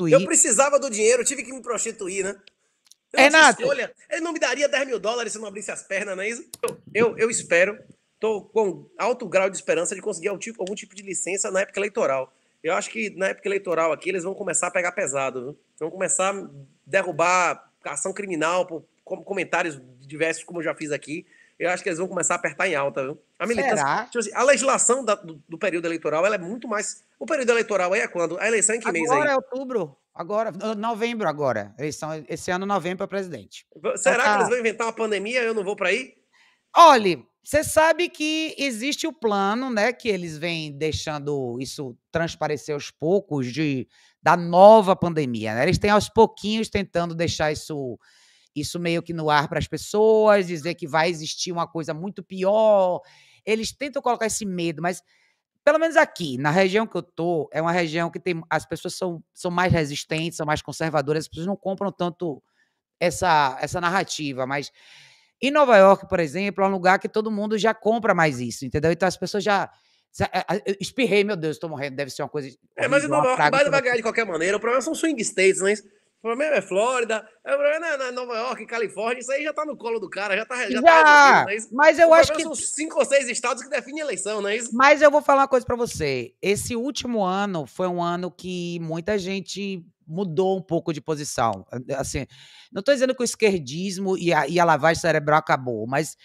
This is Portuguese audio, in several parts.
Eu precisava do dinheiro, tive que me prostituir, né? Pela Renato. olha, ele não me daria 10 mil dólares se não abrisse as pernas, não é isso? Eu, eu, eu espero, estou com alto grau de esperança de conseguir algum tipo, algum tipo de licença na época eleitoral. Eu acho que na época eleitoral aqui eles vão começar a pegar pesado, viu? vão começar a derrubar ação criminal por comentários diversos, como eu já fiz aqui eu acho que eles vão começar a apertar em alta, viu? A militância. Tipo assim, a legislação da, do, do, período eleitoral ela é muito mais. O período eleitoral aí é quando? A eleição é em que agora mês aí? Agora é outubro. Agora, ah, novembro agora. Eleição, esse ano, novembro para é presidente. Será então que eles tá. vão inventar uma pandemia eu não vou para aí? Olha, você sabe que existe o plano, né, que eles vêm deixando isso transparecer aos poucos de da nova pandemia, né? Eles têm aos pouquinhos tentando deixar isso isso meio que no ar para as pessoas, dizer que vai existir uma coisa muito pior. Eles tentam colocar esse medo, mas pelo menos aqui, na região que eu tô, é uma região que tem as pessoas são, são mais resistentes, são mais conservadoras, as pessoas não compram tanto essa essa narrativa, mas em Nova York, por exemplo, é um lugar que todo mundo já compra mais isso, entendeu? Então as pessoas já é, é, eu espirrei, meu Deus, estou morrendo, deve ser uma coisa. É, mas, em Nova, mas vai ganhar de qualquer maneira. O problema são swing states, né? O problema é Flórida, é o problema é Nova York, Califórnia, isso aí já tá no colo do cara, já tá. Já, tá já tá mas eu o acho que. São cinco ou seis estados que definem eleição, não é isso? Mas eu vou falar uma coisa para você. Esse último ano foi um ano que muita gente mudou um pouco de posição. Assim, não tô dizendo que o esquerdismo e a, e a lavagem cerebral acabou, mas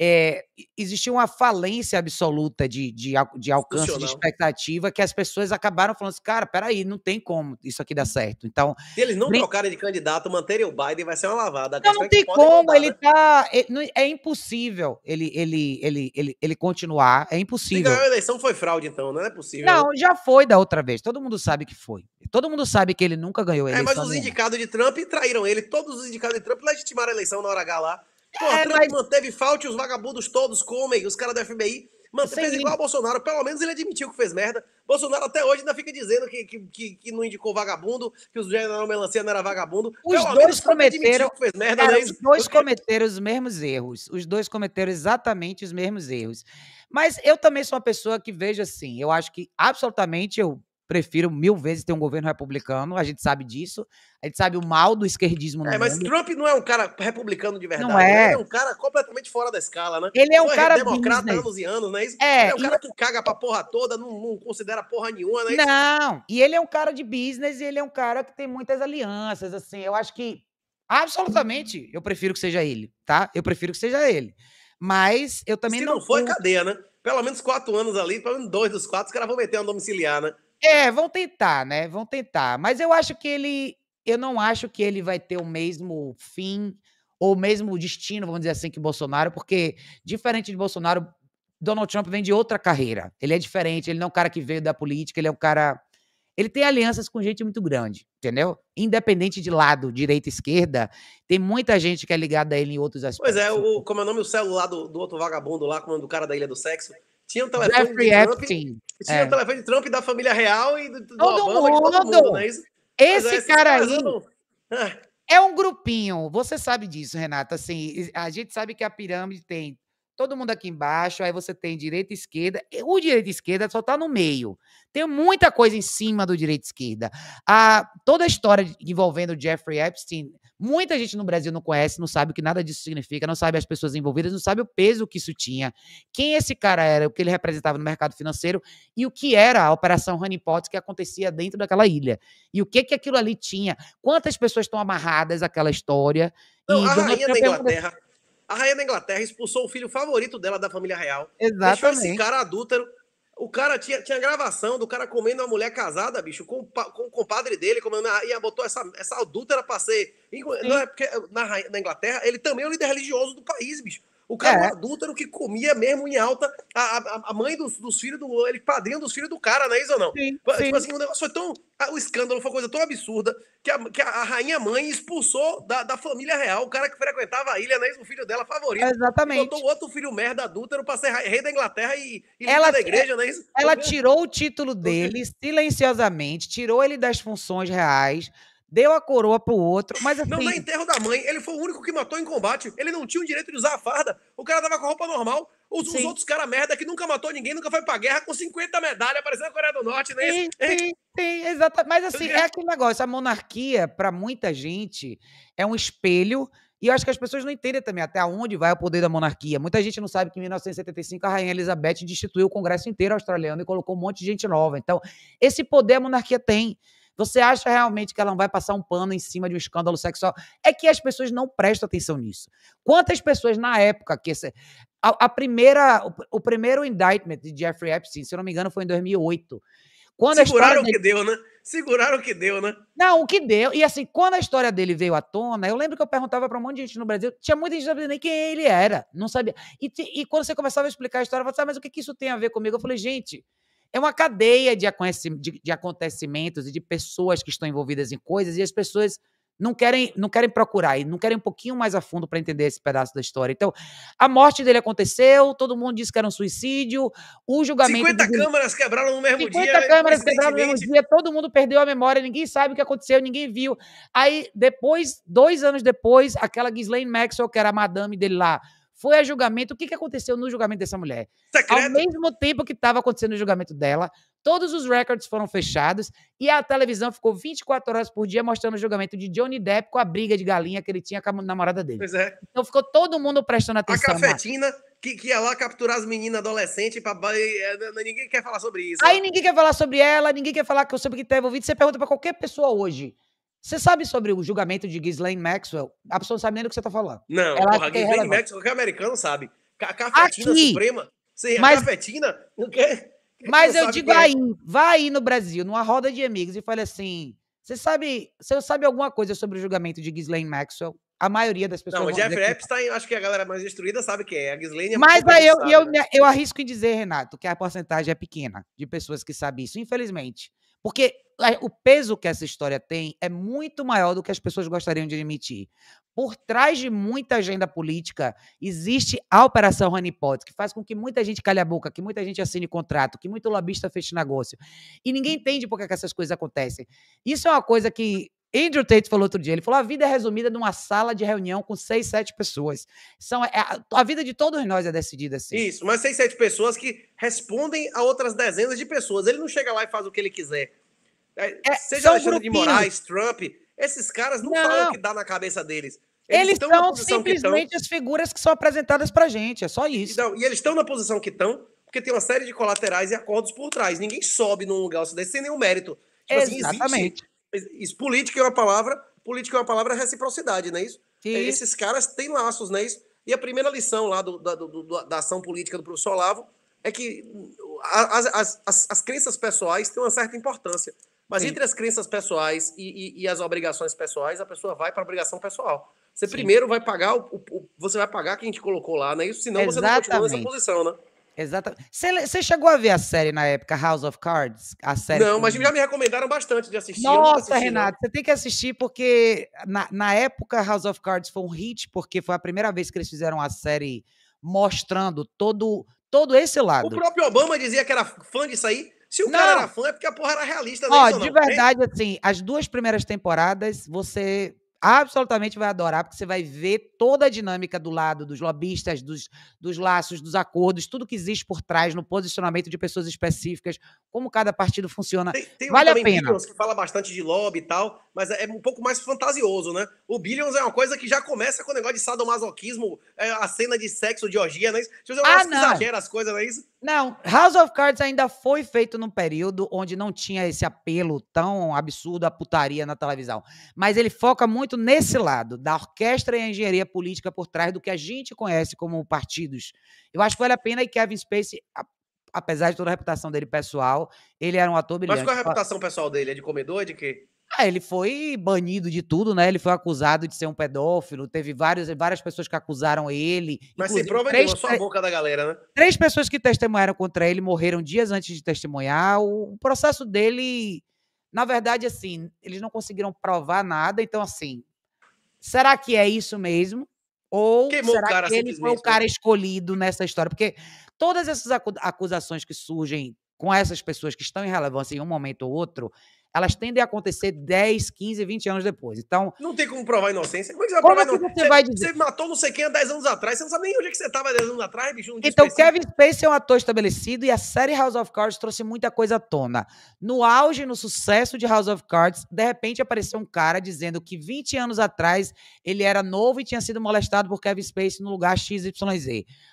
é, existia uma falência absoluta de, de, de alcance, de expectativa, que as pessoas acabaram falando assim, cara, peraí, não tem como isso aqui dar uhum. certo. Então, Se eles não nem... trocarem de candidato, manterem o Biden, vai ser uma lavada. Não, não tem como, mudar, ele né? tá... é impossível ele, ele, ele, ele, ele continuar, é impossível. Se a eleição foi fraude, então, né? não é possível. Não, já foi da outra vez, todo mundo sabe que foi. Todo mundo sabe que ele nunca ganhou a eleição. É, mas os indicados de Trump traíram ele, todos os indicados de Trump legitimaram a eleição na hora H lá. Pô, é, mas... manteve falta e os vagabundos todos comem, os caras do FBI. Mano, fez igual ao Bolsonaro, pelo menos ele admitiu que fez merda. Bolsonaro até hoje ainda fica dizendo que, que, que, não indicou vagabundo, que os general Melancia não era vagabundo. Os pelo dois cometeram. Que fez merda, cara, né? Os dois Porque... cometeram os mesmos erros. Os dois cometeram exatamente os mesmos erros. Mas eu também sou uma pessoa que vejo assim, eu acho que absolutamente eu prefiro mil vezes ter um governo republicano, a gente sabe disso, a gente sabe o mal do esquerdismo no é, mas mundo. Trump não é um cara republicano de verdade, não né? é. ele é um cara completamente fora da escala, né? Ele é um Pô, é cara democrata business. anos e anos, né? Isso, é, ele é um cara que caga pra porra toda, não, não considera porra nenhuma, né? Não, e ele é um cara de business e ele é um cara que tem muitas alianças, assim, eu acho que absolutamente eu prefiro que seja ele, tá? Eu prefiro que seja ele. Mas eu também Se não. Se não for, é cadeia, né? Pelo menos quatro anos ali, pelo menos dois dos quatro, os caras vão meter uma domiciliar, né? É, vão tentar, né? Vão tentar. Mas eu acho que ele. Eu não acho que ele vai ter o mesmo fim ou mesmo destino, vamos dizer assim, que Bolsonaro, porque, diferente de Bolsonaro, Donald Trump vem de outra carreira. Ele é diferente, ele não é um cara que veio da política, ele é um cara. Ele tem alianças com gente muito grande, entendeu? Independente de lado, direita, esquerda, tem muita gente que é ligada a ele em outros aspectos. Pois é, o, como é o nome, o celular do, do outro vagabundo lá, como é o do cara da Ilha do Sexo, tinha um telefone Jeffrey de Trump, Epstein. Tinha é. um telefone de Trump da família real e do, do todo, Obama, mundo. todo mundo, né isso? Esse é, cara aí não... Ah. é um grupinho. Você sabe disso, Renata. Assim, a gente sabe que a pirâmide tem todo mundo aqui embaixo, aí você tem direita e esquerda. O direita e esquerda só está no meio. Tem muita coisa em cima do direita e esquerda. A, toda a história envolvendo Jeffrey Epstein Muita gente no Brasil não conhece, não sabe o que nada disso significa, não sabe as pessoas envolvidas, não sabe o peso que isso tinha, quem esse cara era, o que ele representava no mercado financeiro e o que era a operação Honey Pot que acontecia dentro daquela ilha. E o que que aquilo ali tinha? Quantas pessoas estão amarradas àquela história? Não, e a rainha da é Inglaterra. A rainha da Inglaterra expulsou o filho favorito dela da família real. Exatamente. Deixou esse cara adúltero o cara tinha, tinha gravação do cara comendo uma mulher casada, bicho, com, com o compadre dele, comendo, e botou essa, essa adúltera pra ser. Não é porque na, na Inglaterra ele também é o líder religioso do país, bicho. O cara é. um adúltero que comia mesmo em alta a, a, a mãe dos, dos filhos do. Ele padrinho dos filhos do cara, não é isso ou não? Sim, tipo sim. assim, o negócio foi tão. o escândalo foi uma coisa tão absurda que a, que a, rainha mãe expulsou da, da família real o cara que frequentava a ilha, é O filho dela favorito. exatamente. Botou outro filho merda adúltero pra ser rei da Inglaterra e, e ela, da igreja, não é isso? Ela tirou o título dele silenciosamente, tirou ele das funções reais deu a coroa pro outro, mas assim... Não, no enterro da mãe, ele foi o único que matou em combate. Ele não tinha o direito de usar a farda. O cara tava com a roupa normal. Os, os outros caras merda que nunca matou ninguém, nunca foi pra guerra, com 50 medalhas, parecendo a Coreia do Norte, né? Sim, é. sim, sim, exatamente. Mas assim, é aquele negócio. A monarquia, para muita gente, é um espelho e eu acho que as pessoas não entendem também até onde vai o poder da monarquia. Muita gente não sabe que em 1975 a rainha Elizabeth destituiu o Congresso inteiro australiano e colocou um monte de gente nova. Então, esse poder a monarquia tem. Você acha realmente que ela não vai passar um pano em cima de um escândalo sexual? É que as pessoas não prestam atenção nisso. Quantas pessoas na época que esse, a, a primeira o, o, primeiro indictment de Jeffrey Epstein, se eu não me engano, foi em 2008. Quando Seguraram o que deu, né? Seguraram o que deu, né? Não, o que deu. E assim, quando a história dele veio à tona, eu lembro que eu perguntava para um monte de gente no Brasil, tinha muita gente que não sabia nem quem ele era, não sabia. E, e quando você começava a explicar a história, eu falava, assim, ah, mas o que, que isso tem a ver comigo? Eu falei, gente, é uma cadeia de, de acontecimentos e de pessoas que estão envolvidas em coisas e as pessoas não querem, não querem procurar e não querem um pouquinho mais a fundo para entender esse pedaço da história. Então, a morte dele aconteceu, todo mundo disse que era um suicídio, o julgamento. 50 do... câmaras quebraram no mesmo 50 dia. 50 câmaras quebraram no mesmo dia, todo mundo perdeu a memória, ninguém sabe o que aconteceu, ninguém viu. Aí, depois, dois anos depois, aquela Ghislaine Maxwell, que era a madame dele lá, foi a julgamento. O que, que aconteceu no julgamento dessa mulher? Secreto. Ao mesmo tempo que estava acontecendo o julgamento dela, todos os records foram fechados e a televisão ficou 24 horas por dia mostrando o julgamento de Johnny Depp com a briga de galinha que ele tinha com a namorada dele. Pois é. Então ficou todo mundo prestando atenção. A cafetina que, que ia lá capturar as meninas adolescentes pra... Eh, ninguém quer falar sobre isso. Aí ninguém quer falar sobre ela, ninguém quer falar sobre o que está envolvido. Você pergunta para qualquer pessoa hoje. Você sabe sobre o julgamento de Ghislaine Maxwell? A pessoa não sabe nem do que você está falando. Não, Ela porra, é Ghislaine relevante. Maxwell, qualquer americano sabe. cafetina Aqui. suprema. Sim, mas, a cafetina. mas eu digo é? aí, é. aí no Brasil, numa roda de amigos, e fale assim: você sabe, você sabe alguma coisa sobre o julgamento de Ghislaine Maxwell? A maioria das pessoas. Não, o Jeffrey Epstein, que... Tá acho que a galera mais instruída sabe quem é. A Ghislaine é Mas aí eu, sabe, eu, né? eu arrisco em dizer, Renato, que a porcentagem é pequena de pessoas que sabem isso, infelizmente. Porque o peso que essa história tem é muito maior do que as pessoas gostariam de admitir. Por trás de muita agenda política, existe a Operação Honeypot, que faz com que muita gente calhe a boca, que muita gente assine contrato, que muito lobista feche negócio. E ninguém entende por que, que essas coisas acontecem. Isso é uma coisa que Andrew Tate falou outro dia, ele falou: a vida é resumida numa sala de reunião com seis, sete pessoas. São, é, a, a vida de todos nós é decidida assim. Isso, mas seis, sete pessoas que respondem a outras dezenas de pessoas. Ele não chega lá e faz o que ele quiser. É, é, seja Alexandre de Moraes, Trump, esses caras não, não, falam o que dá na cabeça deles. Eles, eles são simplesmente as figuras que são apresentadas para gente, é só isso. e eles estão na posição que estão, porque tem uma série de colaterais e acordos por trás. Ninguém sobe num lugar desse sem nenhum mérito. Tipo Exatamente. Assim, existe, isso, política é uma palavra, política é uma palavra reciprocidade, não é, é isso? Esses caras têm laços, não é isso? E a primeira lição lá do, da, do, da ação política do professor Olavo é que hum, as, as, as, as crenças pessoais têm uma certa importância. Mas Sim. entre as crenças pessoais e, e, e, as obrigações pessoais, a pessoa vai para a obrigação pessoal. Você Sim. primeiro vai pagar o, o, Você vai pagar quem te colocou lá, né? Isso, senão Exatamente. você não continua nessa posição, né? Exatamente. Você chegou a ver a série na época, House of Cards? A série não, mas já me recomendaram bastante de assistir. Nossa, assisti, Renato, você tem que assistir porque na, na época House of Cards foi um hit, porque foi a primeira vez que eles fizeram a série mostrando todo, todo esse lado. O próprio Obama dizia que era fã disso aí. Se o não. cara era fã, é porque a porra era realista. Né, Ó, de verdade, assim, as duas primeiras temporadas, você absolutamente vai adorar, porque você vai ver toda a dinâmica do lado dos lobistas, dos, dos laços, dos acordos, tudo que existe por trás no posicionamento de pessoas específicas, como cada partido funciona. Tem, tem vale um a pena. que fala bastante de lobby e tal mas é um pouco mais fantasioso, né? O Billions é uma coisa que já começa com o negócio de sadomasoquismo, é, a cena de sexo de orgia, né? Se você ah, não. exagera as coisas, não é isso? Não, House of Cards ainda foi feito num período onde não tinha esse apelo tão absurdo à putaria na televisão. Mas ele foca muito nesse lado, da orquestra e a engenharia política por trás do que a gente conhece como partidos. Eu acho que vale a pena e Kevin Spacey apesar de toda a reputação dele pessoal, ele era um ator brilhante. Mas qual é a reputação pessoal dele? É de comedor, é de quê? Ah, ele foi banido de tudo, né? Ele foi acusado de ser um pedófilo. Teve vários, várias pessoas que acusaram ele. Mas sem prova três, nenhuma, só a boca da galera, né? Três pessoas que testemunharam contra ele morreram dias antes de testemunhar. O, o processo dele, na verdade, assim, eles não conseguiram provar nada. Então, assim, será que é isso mesmo? Ou Queimou será cara, que ele foi o né? cara escolhido nessa história? Porque todas essas acusações que surgem com essas pessoas que estão em relevância em um momento ou outro elas tendem a acontecer 10, 15, 20 anos depois. Então. Não tem como provar inocência. Como é que você vai provar é inocência? Você, vai dizer? você matou não sei quem há 10 anos atrás. Você não sabe nem onde é que você estava 10 anos atrás, bicho. Um então, Kevin Spacey é um ator estabelecido e a série House of Cards trouxe muita coisa à tona. No auge, no sucesso de House of Cards, de repente apareceu um cara dizendo que 20 anos atrás ele era novo e tinha sido molestado por Kevin Spacey no lugar XYZ.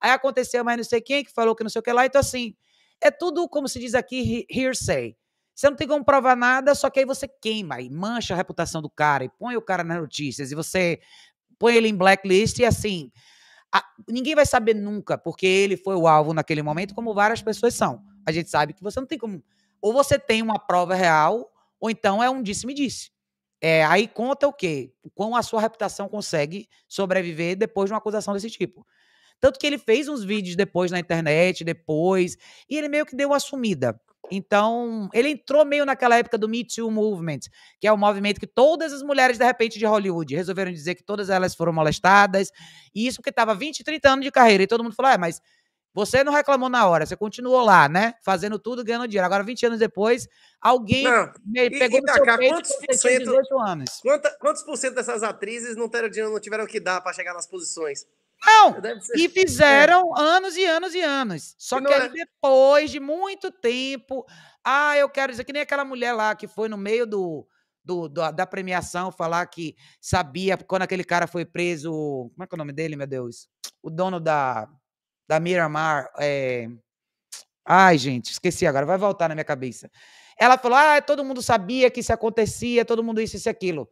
Aí aconteceu, mas não sei quem é que falou que não sei o que lá. Então, assim, é tudo, como se diz aqui, hearsay. Você não tem como provar nada, só que aí você queima e mancha a reputação do cara e põe o cara nas notícias e você põe ele em blacklist e assim. A, ninguém vai saber nunca, porque ele foi o alvo naquele momento, como várias pessoas são. A gente sabe que você não tem como. Ou você tem uma prova real, ou então é um disse-me-disse. -disse. É, aí conta o quê? Como a sua reputação consegue sobreviver depois de uma acusação desse tipo. Tanto que ele fez uns vídeos depois na internet, depois, e ele meio que deu uma sumida. Então, ele entrou meio naquela época do Me Too Movement, que é o um movimento que todas as mulheres, de repente, de Hollywood resolveram dizer que todas elas foram molestadas. E isso porque estava 20, 30 anos de carreira. E todo mundo falou: é, mas você não reclamou na hora, você continuou lá, né? Fazendo tudo, ganhando dinheiro. Agora, 20 anos depois, alguém não, me pegou e, e seu cá, peito quantos por cento, anos. Quanta, quantos por cento dessas atrizes não tiveram, não tiveram que dar para chegar nas posições? Não, e é. fizeram anos e anos e anos. Só que aí, é... depois de muito tempo, ah, eu quero dizer que nem aquela mulher lá que foi no meio do, do, do da premiação falar que sabia quando aquele cara foi preso. Como é que é o nome dele, meu Deus? O dono da, da Miramar. É... Ai, gente, esqueci agora, vai voltar na minha cabeça. Ela falou: ah, todo mundo sabia que isso acontecia, todo mundo isso e aquilo.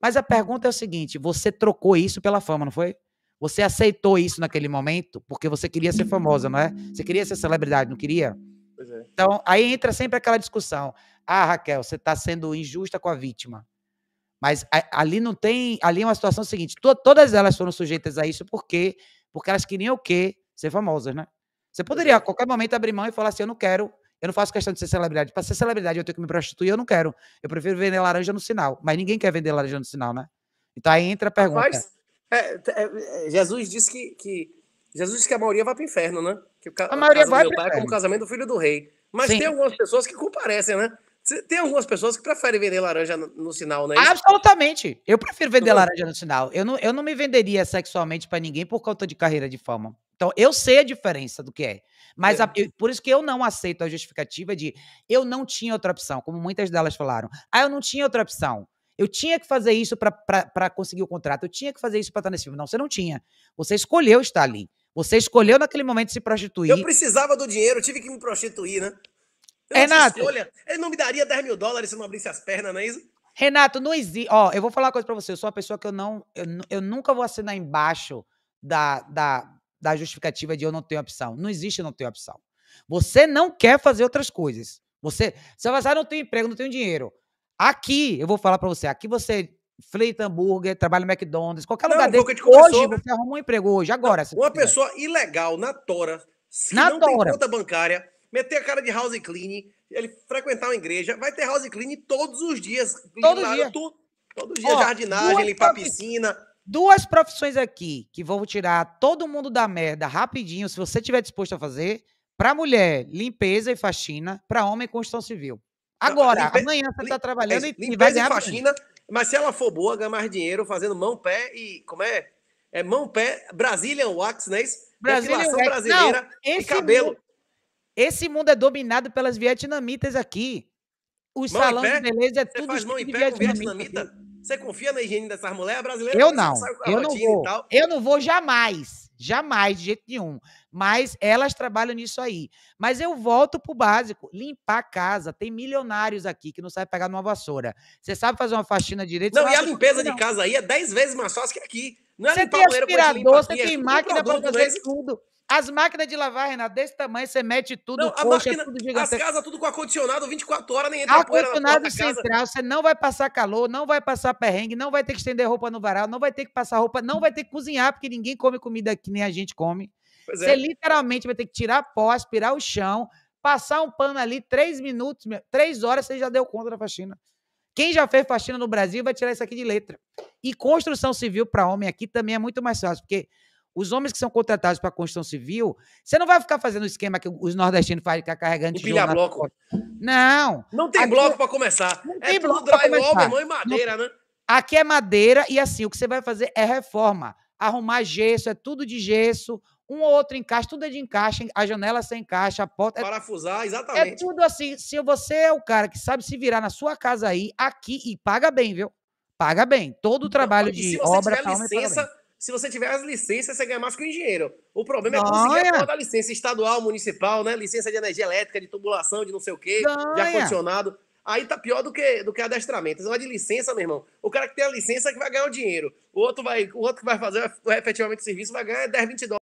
Mas a pergunta é o seguinte: você trocou isso pela fama, não foi? Você aceitou isso naquele momento porque você queria ser famosa, não é? Você queria ser celebridade, não queria? Pois é. Então, aí entra sempre aquela discussão. Ah, Raquel, você está sendo injusta com a vítima. Mas ali não tem. Ali é uma situação seguinte: todas elas foram sujeitas a isso porque, porque elas queriam o quê? Ser famosas, né? Você poderia é. a qualquer momento abrir mão e falar assim: eu não quero, eu não faço questão de ser celebridade. Para ser celebridade eu tenho que me prostituir, eu não quero. Eu prefiro vender laranja no sinal. Mas ninguém quer vender laranja no sinal, né? Então aí entra a pergunta. Mas é, é, é, Jesus disse que, que, Jesus disse que a maioria vai para o inferno, né? Que o a maioria vai meu pai é como o casamento do filho do rei. Mas Sim. tem algumas pessoas que comparecem, né? Tem algumas pessoas que preferem vender laranja no sinal, né? Absolutamente. Eu prefiro vender não. laranja no sinal. Eu não, eu não me venderia sexualmente para ninguém por conta de carreira de fama. Então, eu sei a diferença do que é. Mas é. a, eu, por isso que eu não aceito a justificativa de eu não tinha outra opção, como muitas delas falaram. Ah, eu não tinha outra opção. Eu tinha que fazer isso para conseguir o contrato, eu tinha que fazer isso para estar nesse filme. Não, você não tinha. Você escolheu estar ali. Você escolheu naquele momento se prostituir. Eu precisava do dinheiro, eu tive que me prostituir, né? Eu Renato. Escolha, ele não me daria 10 mil dólares se eu não abrisse as pernas, não é isso? Renato, não existe. Ó, eu vou falar uma coisa pra você. Eu sou uma pessoa que eu não. Eu, eu nunca vou assinar embaixo da, da, da justificativa de eu não tenho opção. Não existe não tenho opção. Você não quer fazer outras coisas. Você, você vai falar, ah, não tenho emprego, não tenho dinheiro. Aqui, eu vou falar para você, aqui você fleita hambúrguer, trabalha no McDonald's, qualquer não, lugar desse. Hoje começou, você arruma um emprego hoje, agora. Não, uma pessoa ilegal na tora, se na não tora. tem conta bancária, meter a cara de house clean, ele frequentar uma igreja, vai ter house clean todos os dias. Todo lá, dia. Tu, todo dia, Ó, jardinagem, limpar prof... piscina. Duas profissões aqui que vão tirar todo mundo da merda rapidinho, se você tiver disposto a fazer. pra mulher, limpeza e faxina. pra homem, construção civil. Então, Agora, amanhã você está trabalhando é, e, vai ganhar. Faxina, mas se ela for boa, ganha mais dinheiro fazendo mão, pé e. Como é? É mão, pé, Brazilian Wax, não é isso? Brazilian Wax. brasileira não, esse cabelo. Mundo, esse mundo é dominado pelas vietnamitas aqui. Os mão salões de beleza é você tudo faz mão em pé vietnamita. vietnamita. Você confia na higiene dessas mulheres brasileiras? Eu não. Eu não vou. Eu não vou jamais. Jamais, de jeito nenhum. Mas elas trabalham nisso aí. Mas eu volto pro básico: limpar a casa. Tem milionários aqui que não sabem pegar numa vassoura. Você sabe fazer uma faxina direito? Não, e a limpeza não. de casa aí é 10 vezes mais fácil que aqui. Não é você tem aspirador, você é tem máquina para fazer tudo. As máquinas de lavar, Renato, desse tamanho, você mete tudo. Não, coxa, a máquina, tudo gigante. as casas tudo com ar-condicionado 24 horas, nem entra Ar-condicionado central, você não vai passar calor, não vai passar perrengue, não vai ter que estender roupa no varal, não vai ter que passar roupa, não vai ter que cozinhar, porque ninguém come comida que nem a gente come. Pois você é. literalmente vai ter que tirar pó, aspirar o chão, passar um pano ali, três minutos, três horas, você já deu conta da faxina. Quem já fez faxina no Brasil vai tirar isso aqui de letra. E construção civil para homem aqui também é muito mais fácil, porque os homens que são contratados para a construção civil, você não vai ficar fazendo o esquema que os nordestinos fazem, ficar carregando Empilhar na... bloco. Não. Não tem Aqui... bloco para começar. Não é tem é bloco tudo drywall, meu irmão, e madeira, não... né? Aqui é madeira e assim, o que você vai fazer é reforma. Arrumar gesso, é tudo de gesso, um ou outro encaixe, tudo é de encaixe, a janela sem encaixe, a porta. É Parafusar, é exatamente. É tudo assim. Se você é o cara que sabe se virar na sua casa aí, aqui, e paga bem, viu? Paga bem. Todo o trabalho não, de obra. Se você obra, tiver licença, se você tiver as licenças, você ganha mais que o engenheiro. O problema é conseguir a porra da licença estadual, municipal, né? Licença de energia elétrica, de tubulação, de não sei o quê, de ar-condicionado. Aí tá pior do que, do que adestramento. Você vai é de licença, meu irmão. O cara que tem a licença é que vai ganhar o dinheiro. O outro, vai, o outro que vai fazer efetivamente o serviço vai ganhar 10, é 20 dólares.